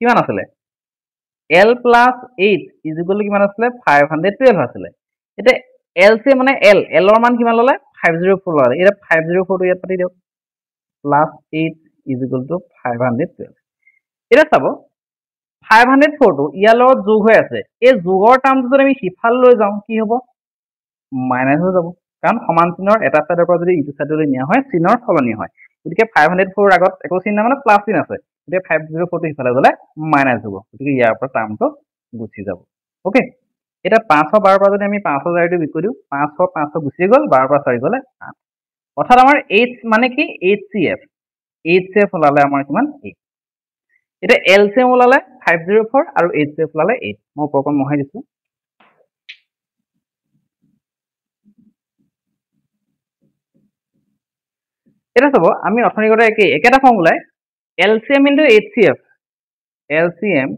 কিমান আছিলে L plus eight is equal কিমান আছিলে ফাইভ হাণ্ড্ৰেড টুৱেল্ভ আছিলে এতিয়া এল চি মানে এল এলৰ মান কিমান ল'লে ফাইভ জিৰ' ফ'ৰ ল'লে এতিয়া ফাইভ জিৰ' ফ'ৰটো ইয়াত পাতি দিয়ক plus eight is equal to five hundred twelve এতিয়া চাব ফাইভ হাণ্ড্ৰেড ফ'ৰটো ইয়াৰ লগত যোগ হৈ আছে এই যোগৰ টাৰ্মটো যদি আমি সিফাল লৈ যাওঁ কি হ'ব মাইনাছ হৈ যাব কাৰণ সমান চিনৰ এটা ছাইডৰ পৰা যদি ইটো ছাইডলৈ নিয়া হয় চিনৰ সলনি হয় গতিকে ফাইভ হাণ্ড্ৰেড ফ'ৰ আগত একো চিন নাই মানে প্লাছ চিন আছে এতিয়া ফাইভ জিৰ' ফ'ৰটো সিফালে গ'লে মাইনাছ হ'ব গতিকে ইয়াৰ পৰা টাৰ্মটো গুচি যাব অ'কে এতিয়া পাঁচশ বাৰৰ পৰা যদি আমি পাঁচশ চাৰিটো বিকি দিওঁ পাঁচশ পাঁচশ গুচি গ'ল বাৰৰ পৰা চাৰি গ'লে আঠ অৰ্থাৎ আমাৰ এইচ মানে কি H C F H C F ওলালে আমাৰ কিমান এইট এতিয়া এল চি এম ওলালে ফাইভ জিৰ' ফ'ৰ আৰু এইচ চি এফ ওলালে এইট মই ওপৰকণ মহাই দিছোঁ এতিয়া চাব আমি অথনিকতে একে একেটা ফৰ্ম ওলায় LCM into H C F LCM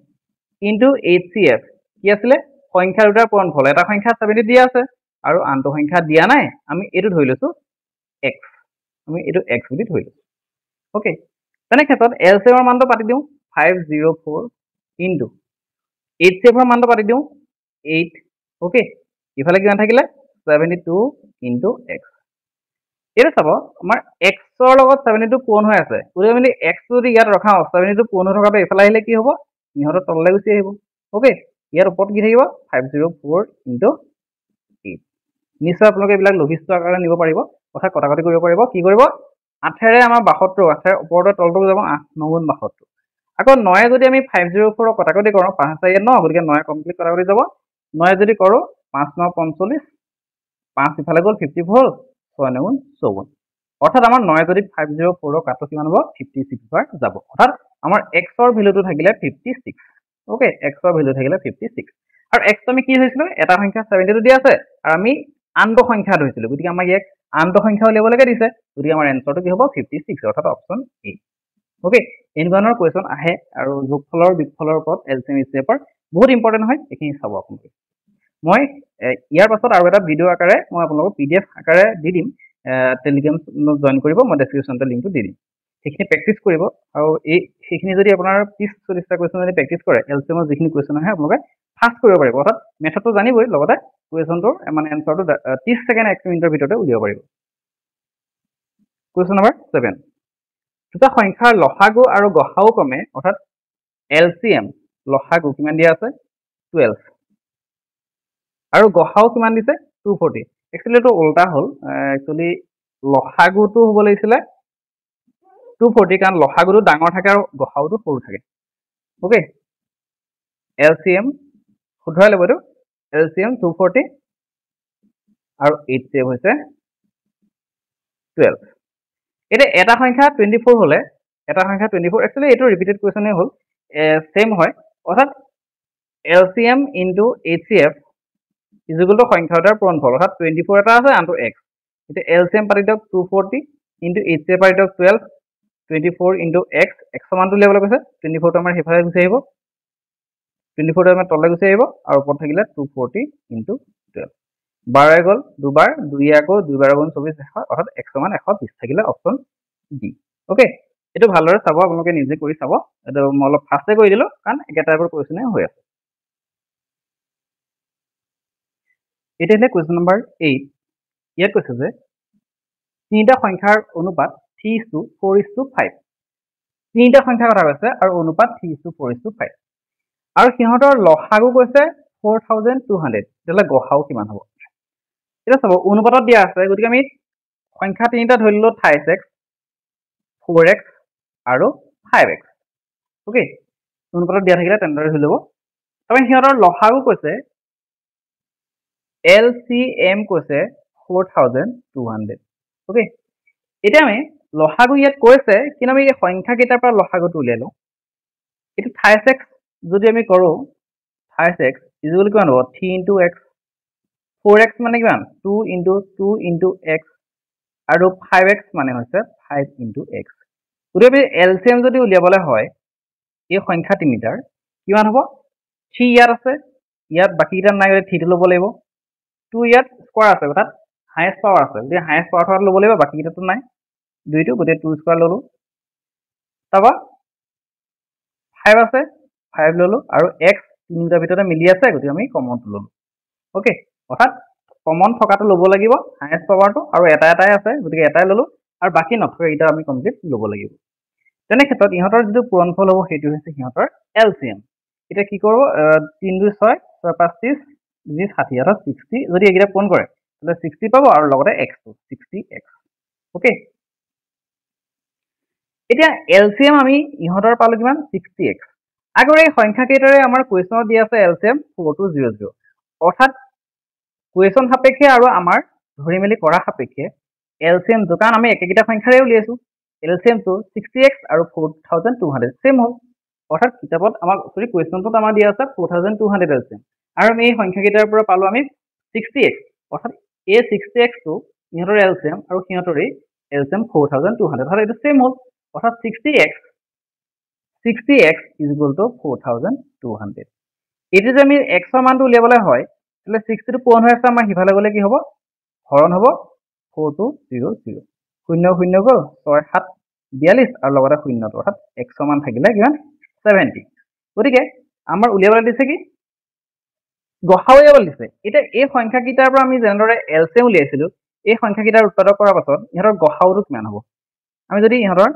into H C F কি আছিলে সংখ্যা দুটাৰ পূৰণফল এটা সংখ্যা চাবিনি দিয়া আছে আৰু আনটো সংখ্যা দিয়া নাই আমি এইটো ধৰি লৈছোঁ এক্স আমি এইটো এক্স বুলি ধৰি লৈছোঁ অ'কে তেনেক্ষেত্ৰত এল চি এমৰ মানটো পাতি দিওঁ five zero' four into H C এফৰ মানটো পাতি দিওঁ এইট অ'কে ইফালে কিমান থাকিলে ছেভেণ্টি টু ইন্টু এক্স এইটো চাব আমাৰ এক্সৰ লগত টু পূরণ হৈ আছে গতি আমি এক্স যদি ইয়াত রখাও সেভেন্টি টু হৈ হয়ে থাকবে আহিলে কি হ'ব ইহত তললৈ গুচি আহিব অ'কে ইয়াৰ ওপৰত কি থাকিব five zero' four into eight নিশ্চয় আপোনালোকে এইবিলাক লঘিষ্ঠ আকাৰে নিব পাৰিব কথা কটাকটি কৰিব পাৰিব কি কৰিব আঠেৰে আমাৰ বাসত্তৰ আঠেৰে ওপৰতে তলটো যাব আঠ ন গুণ বাসত্তৰ আকৌ নয়ে যদি আমি ফাইভ জিৰো ফোৰ কটাকটি কৰোঁ পাঁচ চাৰিয়ে ন গতিকে নয়ে কমপ্লিট কটাকটি যাব নয়ে যদি কৰোঁ পাঁচ ন পঞ্চল্লিছ পাঁচ ইফালে গল ফিফটি ফ'ৰ ছয় নেগুণ চৌৱন অৰ্থাৎ আমাৰ নয় যদি ফাইভ জিৰ' ফ'ৰৰ কাটো কিমান হ'ব ফিফটি ছিক্স বাৰ যাব অৰ্থাৎ আমাৰ এক্সৰ ভেলুটো থাকিলে ফিফটি ছিক্স অ'কে এক্সৰ ভেলু থাকিলে ফিফটি ছিক্স আৰু এক্স আমি কি ধৰিছিলোঁ এটা সংখ্যা ছেভেণ্টিটো দিয়া আছে আৰু আমি আনটো সংখ্যা ধৰিছিলোঁ গতিকে আমাক ইয়াক আনটো সংখ্যা উলিয়াবলৈকে দিছে গতিকে আমাৰ এনচাৰটো কি হ'ব ফিফটি ছিক্স অৰ্থাৎ অপশ্যন এ অ'কে এনেকুৱা ধৰণৰ কুৱেশ্যন আহে আৰু যোগফলৰ বিফলৰ ওপৰত এল চি এম ইচিএফৰ বহুত ইম্পৰ্টেণ্ট হয় এইখিনি চাব আপোনালোকে মই ইয়াৰ পাছত আৰু এটা ভিডিঅ' আকাৰে মই আপোনালোকক পি ডি এফ আকাৰে দি দিম টেলিগ্ৰাম জইন কৰিব মই ডেছক্ৰিপশ্যনতে লিংকটো দি দিম সেইখিনি প্ৰেক্টিচ কৰিব আৰু এই সেইখিনি যদি আপোনাৰ ত্ৰিছ চল্লিছটা কুৱেশ্যন যদি প্ৰেক্টিছ কৰে এল চি এমৰ যিখিনি কুৱেশ্যন আহে আপোনালোকে ফাষ্ট কৰিব পাৰিব অৰ্থাৎ মেথডটো জানিবই লগতে কুৱেশ্যনটোৰ মানে এনচাৰটো ত্ৰিছ ছেকেণ্ড এক মিনিটৰ ভিতৰতে উলিয়াব পাৰিব কুৱেশ্যন নাম্বাৰ ছেভেন দুটা সংখ্যাৰ লহাগু আৰু গহাও কমে অৰ্থাৎ এল চি এম লহাগু কিমান দিয়া আছে টুৱেলভ আৰু গহাও কিমান দিছে টু ফৰ্টি একচুৱেলি এইটো উল্টা হ'ল একচুৱেলি লহাগুটো হ'ব লাগিছিলে টু ফৰ্টি কাৰণ লহাগুটো ডাঙৰ থাকে আৰু গহাওটো সৰু থাকে অ'কে এল চি এম শুধৰাই ল'ব এইটো L C M two forty আৰু এইট চি এম হৈছে টুৱেলভ এতিয়া এটা সংখ্যা টুৱেণ্টি ফ'ৰ হ'লে এটা সংখ্যা টুৱেণ্টি ফ'ৰ একচুৱেলি এইটো ৰিপিটেড কুৱেশ্যনেই হ'ল চেম হয় অৰ্থাৎ L C M into H C F is equal to সংখ্যা এটাৰ ফল অৰ্থাৎ টুৱেণ্টি ফ'ৰ এটা আছে আনটো এক্স এতিয়া এল চি এম পাতি দিয়ক two forty into H C A পাতি দিয়ক twelve twenty four into x এক্সৰ উলিয়াবলৈ কৈছে টুৱেণ্টি ফ'ৰটো আমাৰ সেইফালে গুচি আহিব টুৱেণ্টি ফ'ৰটো আমাৰ তলে গুচি আহিব আৰু ওপৰত থাকিলে টু ফৰ্টি ইণ্টু টুৱেল্ভ বাৰে গ'ল দুবাৰ দুই আকৌ দুইবাৰ গ'ল চৌবিছ এশ অৰ্থাৎ এশ মান এশ বিছ থাকিলে অপশ্যন ডি অ'কে এইটো ভালদৰে চাব আপোনালোকে নিজে কৰি চাব এইটো মই অলপ ফাষ্টে কৰি দিলোঁ কাৰণ একেটাইবোৰ কুৱেশ্যনে হৈ আছে এতিয়া এতিয়াহ'লে কুৱেশ্যন নম্বৰ এইট ইয়াত কৈছে যে তিনিটা সংখ্যাৰ অনুপাত three is to four is to five তিনিটা সংখ্যাৰ কথা কৈছে আৰু অনুপাত three is to four is to five আৰু সিহঁতৰ লসাগু কৈছে ফ'ৰ থাউজেণ্ড টু হাণ্ড্ৰেড তেতিয়াহ'লে গঢ়াও কিমান হ'ব এতিয়া চাব অনুপাতত দিয়া আছে গতিকে আমি সংখ্যা তিনিটা ধৰি ল'লোঁ থাইচ এক্স ফ'ৰ এক্স আৰু ফাইভ এক্স অ'কে অনুপাতত দিয়া থাকিলে তেনেদৰে ধৰি ল'ব তাৰমানে সিহঁতৰ লসাগু কৈছে এল সি এম কৈছে four thousand two hundred okay এতিয়া আমি লহাগু ইয়াত কৈছে কিন্তু আমি এই সংখ্যাকেইটাৰ পৰা লহাগুটো উলিয়াই লওঁ এইটো থাইছ এক্স যদি আমি কৰোঁ থাইছ এক্স ইজ বুলি কিমান হ'ব three into x four x মানে কিমান two into two into x আৰু ফাইভ এক্স মানে হৈছে ফাইভ ইণ্টু এক্স গতিকে আমি এল চি এম যদি উলিয়াবলৈ হয় এই সংখ্যা তিনিটাৰ কিমান হ'ব থ্ৰী ইয়াত আছে ইয়াত বাকীকেইটা নাই থ্ৰীটো ল'ব লাগিব টু ইয়াত স্কোৱাৰ আছে অৰ্থাৎ হায়েষ্ট পাৱাৰ আছে গতিকে হায়েষ্ট পাৱাৰ থকাটো ল'ব লাগিব বাকীকেইটাতো নাই দুইটো গতিকে টু স্কোৱাৰ ললো তাৰপৰা ফাইভ আছে ফাইভ ল'লোঁ আৰু এক্স তিনিটাৰ ভিতৰতে মিলি আছে গতিকে আমি কমনটো ল'লোঁ অ'কে অৰ্থাৎ কমন থকাটো ল'ব লাগিব হায়েষ্ট পাৱাৰটো আৰু এটা এটাই আছে গতিকে এটাই ল'লোঁ আৰু বাকী নথকা নথকাকেইটা আমি কমপ্লিট ল'ব লাগিব তেনে ক্ষেত্ৰত ইহঁতৰ যিটো পূৰণফল হ'ব সেইটো হৈছে সিহঁতৰ এল চি এম এতিয়া কি কৰোঁ তিনি দুই ছয় ছয় পাঁচ ত্ৰিছ ষাঠি অৰ্থাৎ ছিক্সটি যদি এইকেইটা পূৰণ কৰে তেতিয়া ছিক্সটি পাব আৰু লগতে এক্সটো ছিক্সটি এক্স অ'কে এতিয়া এল চি এম আমি ইহঁতৰ পালোঁ কিমান ছিক্সটি এক্স আগৰ এই সংখ্যাকেইটাৰে আমাৰ কুৱেশ্যনত দি আছে L C M four two zero' zero' অৰ্থাৎ কুৱেশ্যন সাপেক্ষে আৰু আমাৰ ধৰি মেলি কৰা সাপেক্ষে এল চি এম দোকান আমি একেকেইটা সংখ্যাৰে উলিয়াইছোঁ এল চি এমটো ছিক্সটি এক্স আৰু four thousand two hundred same হ'ল অৰ্থাৎ কিতাপত আমাক চৰি কুৱেশ্যনটোত আমাৰ দিয়া আছে four thousand two hundred L C M আৰু আমি এই সংখ্যাকেইটাৰ পৰা পালোঁ আমি ছিক্সটি এক্স অৰ্থাৎ এই ছিক্সটি এক্সটো সিহঁতৰ এল চি এম আৰু সিহঁতৰ এই L C M four thousand two hundred অৰ্থাৎ এইটো ছেম হ'ল অৰ্থাৎ sixty x sixty x is equal to four thousand two hundred এইটো যদি আমি এক্সৰ মানটো উলিয়াবলৈ হয় তেতিয়াহ'লে ছিক্সটিটো পূৰণ হৈ আছে আমাৰ সিফালে গ'লে কি হ'ব হৰণ হ'ব ফ'ৰ টু জিৰ' জিৰ' শূন্য শূন্য গ'ল ছয় সাত বিয়াল্লিছ আৰু লগতে শূন্যটো অৰ্থাৎ এক্সৰ মান থাকিলে কিমান ছেভেণ্টি গতিকে আমাৰ উলিয়াবলৈ দিছে কি গ উলিয়াব দিছে এতিয়া এই সংখ্যাকেইটাৰ পৰা আমি যেনেদৰে এল চি উলিয়াইছিলো এই সংখ্যাকেইটাৰ উৎপাদন কৰাৰ পাছত ইহঁতৰ গ কিমান হ'ব আমি যদি ইহঁতৰ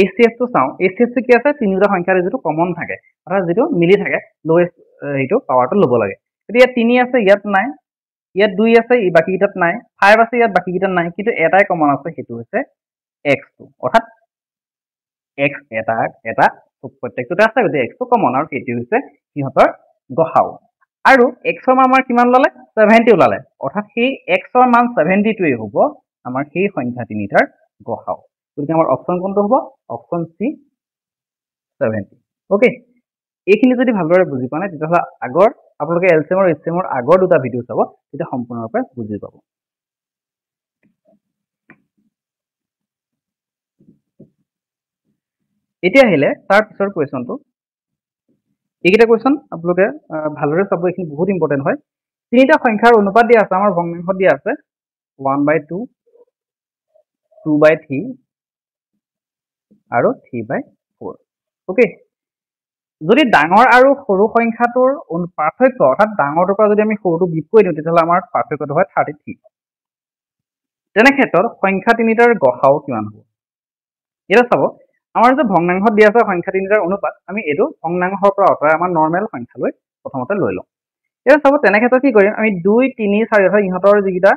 এইচ চি এফটো চাওঁ এইচ চি এফটো কি আছে তিনিওটা সংখ্যা যিটো কমন থাকে অৰ্থাৎ যিটো মিলি থাকে লৱেষ্ট সেইটো পাৱাৰটো ল'ব লাগে গতিকে ইয়াত তিনি আছে ইয়াত নাই ইয়াত দুই আছে বাকীকেইটাত নাই ফাইভ আছে ইয়াত বাকীকেইটাত নাই কিন্তু এটাই কমন আছে সেইটো হৈছে এক্স টু অৰ্থাৎ এক্স এটা এটা প্ৰত্যেকটোতে আছে গতিকে এক্সটো কমন আৰু সেইটো হৈছে সিহঁতৰ গসাও আৰু এক্সৰ মান আমাৰ কিমান ল'লে ছেভেণ্টি ওলালে অৰ্থাৎ সেই এক্সৰ মান ছেভেণ্টিটোৱেই হ'ব আমাৰ সেই সংখ্যা তিনিটাৰ গসাও গতিকে আমাৰ অপশ্যন কোনটো হ'ব অপশ্যন চি ছেভেণ্টি অ'কে এইখিনি যদি ভালদৰে বুজি পোৱা নাই তেতিয়াহ'লে আগৰ আপোনালোকে এল আৰু এমৰ এইচ আগৰ দুটা ভিডিঅ' চাব তেতিয়া সম্পূৰ্ণৰূপে বুজি পাব এতিয়া আহিলে পিছৰ কুৱেশ্যনটো এইকেইটা কুৱেশ্যন আপোনালোকে ভালদৰে চাব এইখিনি বহুত ইম্পৰ্টেণ্ট হয় তিনিটা সংখ্যাৰ অনুপাত দিয়া আছে আমাৰ ভগ্নাংশত দিয়া আছে one by two two by three আৰু থ্ৰী বাই ফ'ৰ অ'কে যদি ডাঙৰ আৰু সৰু সংখ্যাটোৰ পাৰ্থক্য অৰ্থাৎ ডাঙৰটোৰ পৰা যদি আমি সৰুটো বিপ কৰি দিওঁ তেতিয়াহ'লে আমাৰ পাৰ্থক্যটো হয় থাৰ্টি থ্ৰী তেনেক্ষেত্ৰত সংখ্যা তিনিটাৰ গ সা কিমান হ'ব এতিয়া চাব আমাৰ যে ভগ্নাংশত দিয়া আছে সংখ্যা তিনিটাৰ অনুপাত আমি এইটো ভগ্নাংশৰ পৰা অঁতৰাই আমাৰ নৰ্মেল সংখ্যা লৈ প্ৰথমতে লৈ লওঁ এতিয়া চাব তেনেক্ষেত্ৰত কি কৰিম আমি দুই তিনি চাৰি অৰ্থাৎ ইহঁতৰ যিকেইটা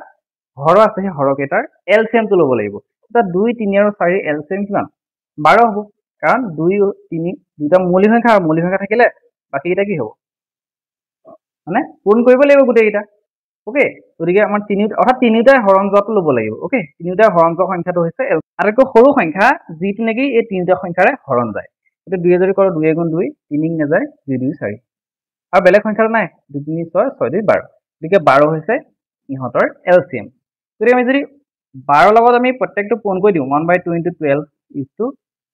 ঘৰ আছে সেই সৰহকেইটাৰ এল চি এমটো ল'ব লাগিব এতিয়া দুই তিনি আৰু চাৰি এল চি এম কিমান বাৰ হ'ব কাৰণ দুই তিনি দুটা মৌলিক সংখ্যা আৰু মৌলিক সংখ্যা থাকিলে বাকীকেইটা কি হ'ব মানে পূৰণ কৰিব লাগিব গোটেইকেইটা ওকে গতিকে আমাৰ তিনিটা অৰ্থাৎ তিনিটাই হৰণজত লোব লাগিব ওকে তিনিটাই হৰণজ সংখ্যাটো হৈছে আটাইতকৈ সৰু সংখ্যা যিটো নেকি এই তিনিটা সংখ্যাৰে হৰণ যায় গতিকে দুই যদি কৰো দুই এগুণ দুই তিনিক নাযায় দুই দুই চাৰি আৰু বেলেগ সংখ্যাটো নাই দুই তিনি ছয় ছয় দুই বাৰ গতিকে বাৰ হৈছে ইহঁতৰ এল চি এম গতিকে আমি যদি বাৰৰ লগত আমি প্ৰত্যেকটো পূৰণ কৰি দিওঁ one by two into twelve is to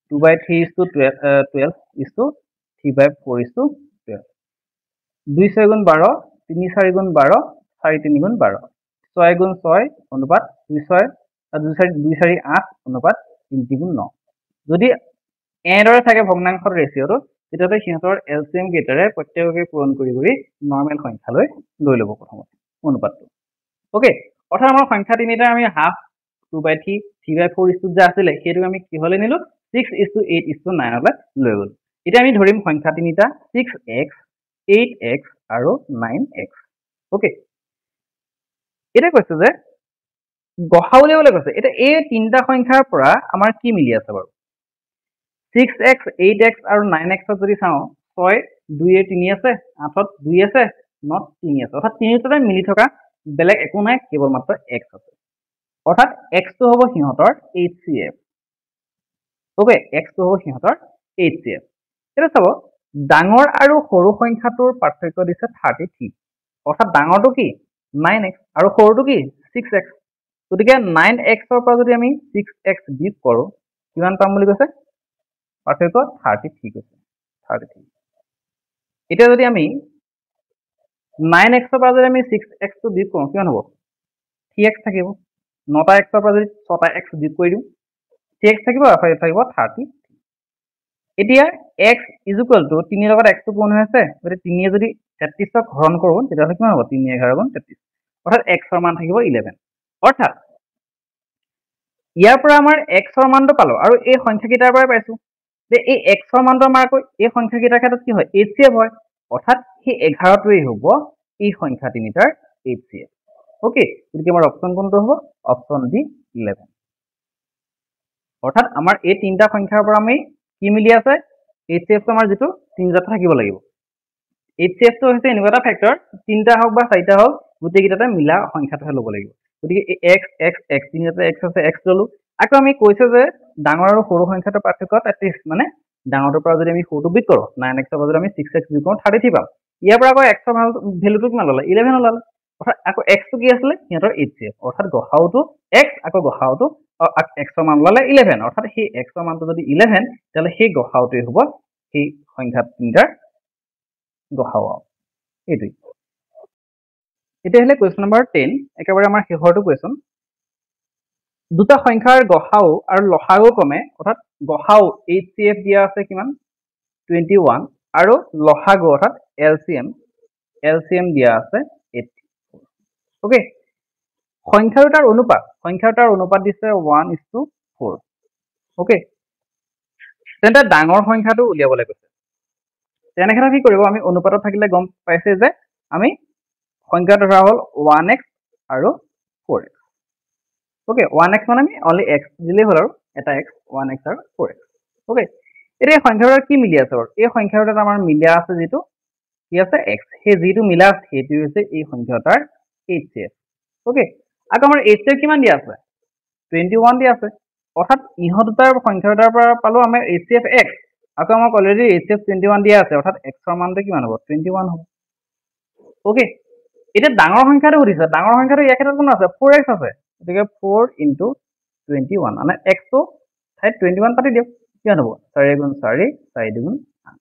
two by three is to twelve twelve is to three by four is to twelve দুই ছয় গুণ বাৰ তিনি চাৰি গুণ বাৰ চাৰি তিনি গুণ বাৰ ছয় গুণ ছয় অনুপাত দুই ছয় দুই চাৰি দুই চাৰি আঠ অনুপাত তিনি গুণ ন যদি এনেদৰে থাকে ভগ্নাংশৰ ৰেচিঅ'টো তেতিয়াহ'লে সিহঁতৰ এল চি এম কেইটাৰে প্ৰত্যেককে পূৰণ কৰি কৰি নৰ্মেল সংখ্যালৈ লৈ ল'ব প্ৰথমতে অনুপাতটো অ'কে অৰ্থাৎ আমাৰ সংখ্যা তিনিটাই আমি half two by three three by four ইষ্টোত যে আছিলে সেইটো আমি কিহলৈ নিলোঁ ছিক্স ইষ্টু এইট টু নাইনলৈ লৈ গ'লোঁ এতিয়া আমি ধৰিম সংখ্যা তিনিটা ছিক্স এক্স এইট এক্স আৰু নাইন এক্স অ'কে এতিয়া কৈছে যে গ সা উলিয়াবলৈ কৈছে এতিয়া এই তিনিটা সংখ্যাৰ পৰা আমাৰ কি মিলি আছে বাৰু ছিক্স এক্স এইট এক্স আৰু নাইন এক্সত যদি চাওঁ ছয় দুয়ে তিনি আছে আঠত দুই আছে ন তিনি আছে অৰ্থাৎ তিনিটাতে মিলি থকা বেলেগ একো নাই কেৱল মাত্ৰ এক্স আছে অৰ্থাৎ এক্সটো হ'ব সিহঁতৰ এইট চি এফ অ'কে এক্সটো হ'ব সিহঁতৰ এইট চি এফ এতিয়া চাব ডাঙৰ আৰু সৰু সংখ্যাটোৰ পাৰ্থক্য দিছে থাৰ্টি থ্ৰী অৰ্থাৎ ডাঙৰটো কি নাইন এক্স আৰু সৰুটো কি ছিক্স এক্স গতিকে নাইন এক্সৰ পৰা যদি আমি ছিক্স এক্স ডিভ কৰোঁ কিমান পাম বুলি কৈছে পাৰ্থক্য থাৰ্টি থ্ৰী কৈছে থাৰ্টি থ্ৰী এতিয়া যদি আমি নাইন এক্সৰ পৰা যদি আমি ছিক্স এক্সটো ডিভ কৰোঁ কিমান হ'ব থ্ৰী এক্স থাকিব নটা এক্সৰ পৰা যদি ছটা এক্স ডিভ কৰি দিওঁ থ্ৰী এক্স থাকিব আৰু থাকিব থাৰ্টি এতিয়া এক্স ইজুকুৱেল টু তিনিৰ লগত এক্সটো পূৰণ হৈ আছে গতিকে তিনিয়ে যদি তেত্ৰিছক হৰণ কৰোঁ তেতিয়াহ'লে কিমান হ'ব তিনি এঘাৰ গুণ তেত্ৰিছ অৰ্থাৎ এক্সৰ মান থাকিব ইলেভেন অৰ্থাৎ ইয়াৰ পৰা আমাৰ এক্সৰ মানটো পালোঁ আৰু এই সংখ্যাকেইটাৰ পৰাই পাইছো যে এই এক্সৰ মানটো আমাৰ আকৌ এই সংখ্যাকেইটাৰ ক্ষেত্ৰত কি হয় এইচ চি এফ হয় অৰ্থাৎ সেই এঘাৰটোৱেই হ'ব এই সংখ্যা তিনিটাৰ এইচ চি এফ অ'কে গতিকে আমাৰ অপশ্যন কোনটো হ'ব অপশ্যন ডি ইলেভেন অৰ্থাৎ আমাৰ এই তিনিটা সংখ্যাৰ পৰা আমি কি মিলি আছে এইচ চি এফটো আমাৰ যিটো তিনিজাত থাকিব লাগিব এইচ চি এফটো হৈছে এনেকুৱা এটা ফেক্টৰ তিনিটা হওক বা চাৰিটা হওক গোটেইকেইটাতে মিলা সংখ্যাটোহে ল'ব লাগিব গতিকে এই এক্স এক্স এক্স তিনিটাতে এক্স আছে এক্স ল'লোঁ আকৌ আমি কৈছোঁ যে ডাঙৰ আৰু সৰু সংখ্যাটোৰ পাৰ্থক্য এটলিষ্ট মানে ডাঙৰটোৰ পৰা যদি আমি সৰুটো বিক কৰোঁ নাইন এক্সৰ পৰা যদি আমি ছিক্স এক্স বিক কৰোঁ থাৰ্টি থ্ৰী পাম ইয়াৰ পৰা আকৌ এক্সৰ ভাল ভেলুটো কিমান ল'লে ইলেভেন ওলালে অৰ্থাৎ আকৌ এক্সটো কি আছিলে সিহঁতৰ এইচ চি এফ অৰ্থাৎ গঢ়াওটো এক্স আকৌ গঢ়াওটো এক্সৰ মান ওলালে ইলেভেন অৰ্থাৎ সেই এক্সৰ মানটো যদি ইলেভেন তেতিয়াহ'লে সেই গঢ়াওটোৱেই হ'ব সেই সংখ্যা তিনিটাৰ গঢ়াও আৰু এইটোৱেই এতিয়াহ'লে কুৱেশ্যন নম্বৰ টেন একেবাৰে আমাৰ শেষৰটো কুৱেশ্যন দুটা সংখ্যাৰ গঢ়াও আৰু লহাও ক্ৰমে অৰ্থাৎ গঢ়াও এইচ চি এফ দিয়া আছে কিমান টুৱেণ্টি ওৱান আৰু লহাগো অৰ্থাৎ L C M L C M দিয়া আছে এইটি ফ'ৰ অ'কে সংখ্যা দুটাৰ অনুপাত সংখ্যা দুটাৰ অনুপাত দিছে one is to four okay তেন্তে ডাঙৰ সংখ্যাটো উলিয়াবলৈ কৈছে তেনেক্ষেত্ৰত কি কৰিব আমি অনুপাতত থাকিলে গম পাইছে যে আমি সংখ্যা ধৰা হ'ল ওৱান এক্স আৰু four x okay one x মানে আমি অনলি এক্স দিলেই হ'ল আৰু এটা এক্স ওৱান এক্স আৰু ফ'ৰ এক্স অ'কে এতিয়া এই সংখ্যাটোত কি মিলি আছে বাৰু এই সংখ্যাটোত আমাৰ মিলা আছে যিটো কি আছে এক্স সেই যিটো মিলা আছে সেইটো হৈছে এই সংখ্যাটাৰ এইচ চি এফ অ'কে আকৌ আমাৰ এইচ চি এফ কিমান দিয়া আছে টুৱেণ্টি ওৱান দিয়া আছে অৰ্থাৎ ইহঁত দুটাৰ সংখ্যা পৰা পালোঁ আমাৰ এইচ চি এফ এক্স আকৌ আমাক already H F twenty one দিয়া আছে অৰ্থাৎ এক্সৰ মানটো কিমান হ'ব টুৱেণ্টি ওৱান হ'ব অ'কে এতিয়া ডাঙৰ সংখ্যাটো সুধিছে ডাঙৰ সংখ্যাটো ইয়াৰ ক্ষেত্ৰত কোনো আছে ফ'ৰ এক্স আছে গতিকে ফ'ৰ ইণ্টু টুৱেণ্টি ওৱান মানে এক্সটো ঠাইত টুৱেণ্টি ওৱান পাতি দিয়ক কিমান হ'ব চাৰি গুণ চাৰি চাৰি দুগুণ আঠ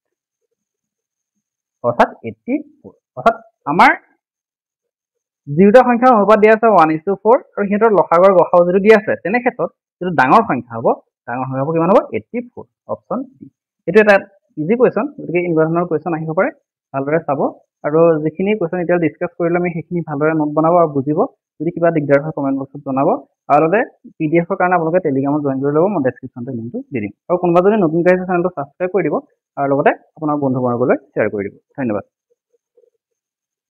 অৰ্থাৎ এইটি ফ'ৰ অৰ্থাৎ আমাৰ দুটা সংখ্যা হ'ব দিয়া আছে ওৱান ইঞ্চ টু ফ'ৰ আৰু সিহঁতৰ লসাগৰ গসাও যিটো দিয়া আছে তেনে ক্ষেত্ৰত যিটো ডাঙৰ সংখ্যা হ'ব ডাঙৰ সংখ্যা হ'ব কিমান হ'ব এইটি ফ'ৰ অপশ্যন ডি এইটো এটা ইজি কুৱেশ্যন গতিকে এনেকুৱা ধৰণৰ কুৱেশ্যন আহিব পাৰে ভালদৰে চাব আৰু যিখিনি কুৱেশ্যন এতিয়া ডিছকাছ কৰিলোঁ আমি সেইখিনি ভালদৰে নোট বনাব আৰু বুজিব যদি কিবা দিগদাৰ হয় কমেণ্ট বক্সত জনাব আৰু লগতে পি ডি এফৰ কাৰণে আপোনালোকে টেলিগ্ৰামত জইন কৰি ল'ব মই ডেছক্ৰিপশ্যনটো লিংকটো দি দিম আৰু কোনোবা যদি নতুনকৈ আহিছে চেনেলটো ছাবস্ক্ৰাইব কৰি দিব আৰু লগতে আপোনাৰ বন্ধুবৰ্গলৈ শ্বেয়াৰ কৰি দিব ধন্যবাদ